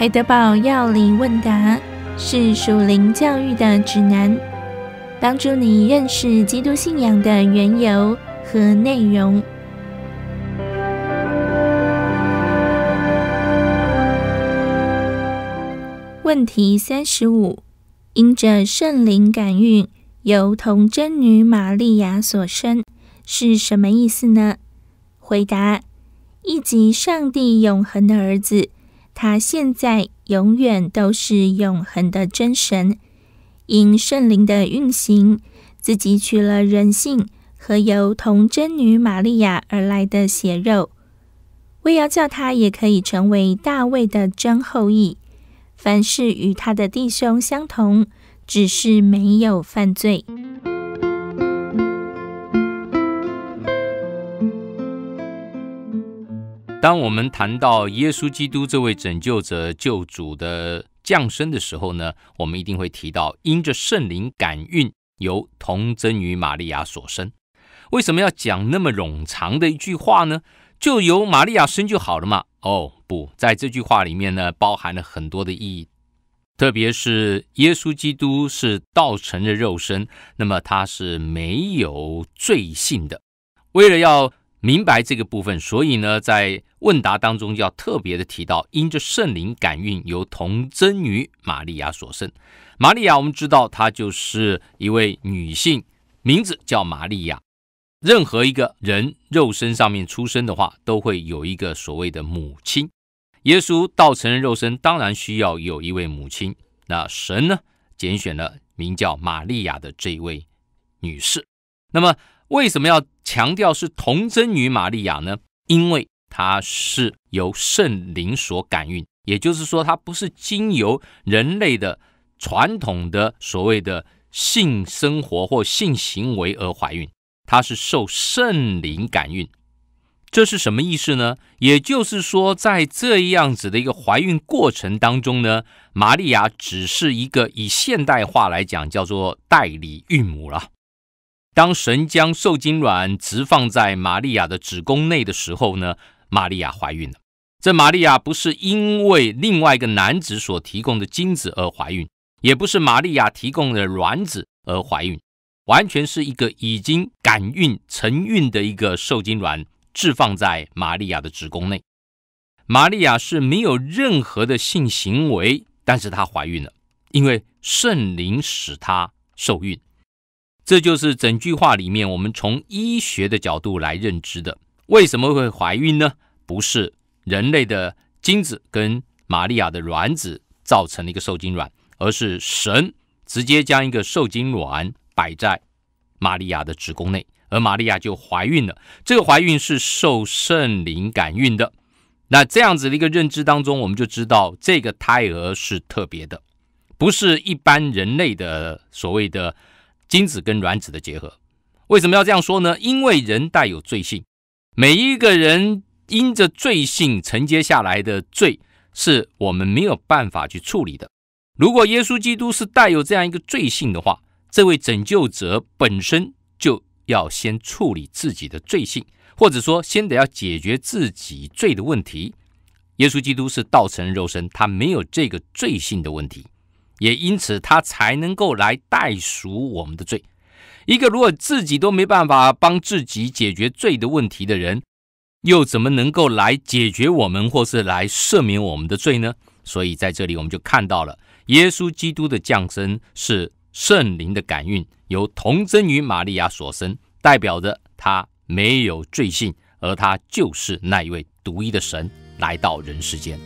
海德堡要理问答是属灵教育的指南，帮助你认识基督信仰的缘由和内容。问题三十五：因着圣灵感孕，由童贞女玛利亚所生，是什么意思呢？回答：一即上帝永恒的儿子。他现在永远都是永恒的真神，因圣灵的运行，自己取了人性和由童贞女玛利亚而来的血肉。为要叫他也可以成为大卫的真后裔，凡事与他的弟兄相同，只是没有犯罪。当我们谈到耶稣基督这位拯救者救主的降生的时候呢，我们一定会提到因着圣灵感孕，由童贞与玛利亚所生。为什么要讲那么冗长的一句话呢？就由玛利亚生就好了嘛？哦，不，在这句话里面呢，包含了很多的意义，特别是耶稣基督是道成的肉身，那么他是没有罪性的，为了要。明白这个部分，所以呢，在问答当中要特别的提到，因着圣灵感孕，由童贞女玛利亚所生。玛利亚，我们知道她就是一位女性，名字叫玛利亚。任何一个人肉身上面出生的话，都会有一个所谓的母亲。耶稣道成肉身，当然需要有一位母亲。那神呢，拣选了名叫玛利亚的这位女士。那么为什么要强调是童贞女玛利亚呢？因为她是由圣灵所感孕，也就是说，她不是经由人类的传统的所谓的性生活或性行为而怀孕，她是受圣灵感孕。这是什么意思呢？也就是说，在这样子的一个怀孕过程当中呢，玛利亚只是一个以现代化来讲叫做代理孕母了。当神将受精卵置放在玛利亚的子宫内的时候呢，玛利亚怀孕了。这玛利亚不是因为另外一个男子所提供的精子而怀孕，也不是玛利亚提供的卵子而怀孕，完全是一个已经感孕、成孕的一个受精卵置放在玛利亚的子宫内。玛利亚是没有任何的性行为，但是她怀孕了，因为圣灵使她受孕。这就是整句话里面，我们从医学的角度来认知的，为什么会怀孕呢？不是人类的精子跟玛利亚的卵子造成了一个受精卵，而是神直接将一个受精卵摆在玛利亚的子宫内，而玛利亚就怀孕了。这个怀孕是受圣灵感孕的。那这样子的一个认知当中，我们就知道这个胎儿是特别的，不是一般人类的所谓的。精子跟卵子的结合，为什么要这样说呢？因为人带有罪性，每一个人因着罪性承接下来的罪，是我们没有办法去处理的。如果耶稣基督是带有这样一个罪性的话，这位拯救者本身就要先处理自己的罪性，或者说先得要解决自己罪的问题。耶稣基督是道成肉身，他没有这个罪性的问题。也因此，他才能够来代赎我们的罪。一个如果自己都没办法帮自己解决罪的问题的人，又怎么能够来解决我们或是来赦免我们的罪呢？所以在这里，我们就看到了耶稣基督的降生是圣灵的感孕，由童真与玛利亚所生，代表着他没有罪性，而他就是那一位独一的神来到人世间。